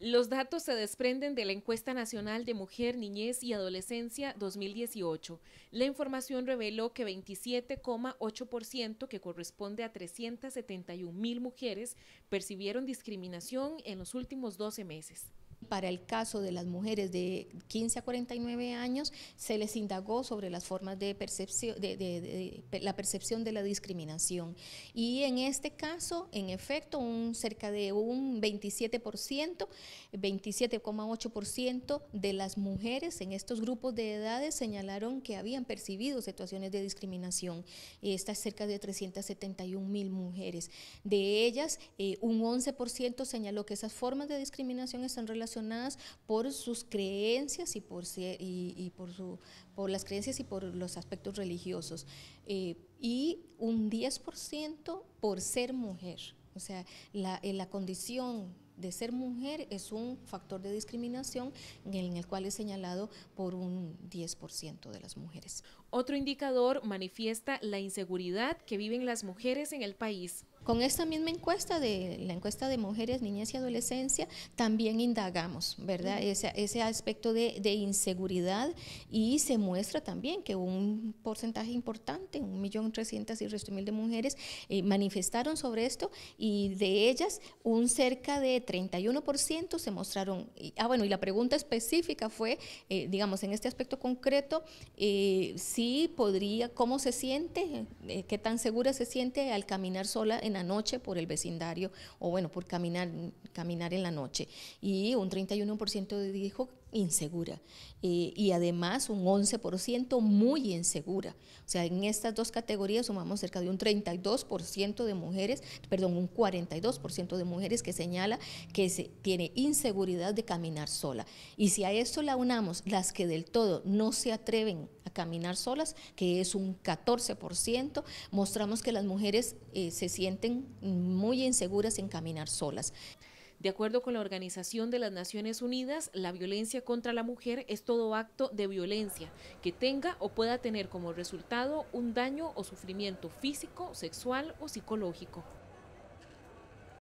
Los datos se desprenden de la encuesta nacional de mujer, niñez y adolescencia 2018. La información reveló que 27,8% que corresponde a 371 mil mujeres percibieron discriminación en los últimos 12 meses. Para el caso de las mujeres de 15 a 49 años, se les indagó sobre las formas de percepción, de, la percepción de la discriminación. Y en este caso, en efecto, un cerca de un 27%, 27,8% de las mujeres en estos grupos de edades señalaron que habían percibido situaciones de discriminación. Estas cerca de 371 mil mujeres. De ellas, eh, un 11% señaló que esas formas de discriminación están relacionadas por sus creencias y por, y por, su, por las creencias y por los aspectos religiosos. Eh, y un 10% por ser mujer. O sea, la, eh, la condición de ser mujer es un factor de discriminación en el cual es señalado por un 10% de las mujeres. Otro indicador manifiesta la inseguridad que viven las mujeres en el país. Con esta misma encuesta, de la encuesta de mujeres, niñez y adolescencia, también indagamos, ¿verdad? Ese, ese aspecto de, inseguridad y se muestra también que un porcentaje importante, un millón trescientas y resto mil de mujeres, eh, manifestaron sobre esto y de ellas un cerca de 31% se mostraron. ah, bueno, y la pregunta específica fue, eh, digamos, en este aspecto concreto, eh, si podría, cómo se siente, qué tan segura se siente al caminar sola en noche por el vecindario o bueno, por caminar, caminar en la noche. Y un 31% dijo insegura eh, y además un 11% muy insegura. O sea, en estas dos categorías sumamos cerca de un 32% de mujeres, perdón, un 42% de mujeres que señala que se tiene inseguridad de caminar sola. Y si a eso la unamos las que del todo no se atreven caminar solas, que es un 14%. Mostramos que las mujeres eh, se sienten muy inseguras en caminar solas. De acuerdo con la Organización de las Naciones Unidas, la violencia contra la mujer es todo acto de violencia que tenga o pueda tener como resultado un daño o sufrimiento físico, sexual o psicológico.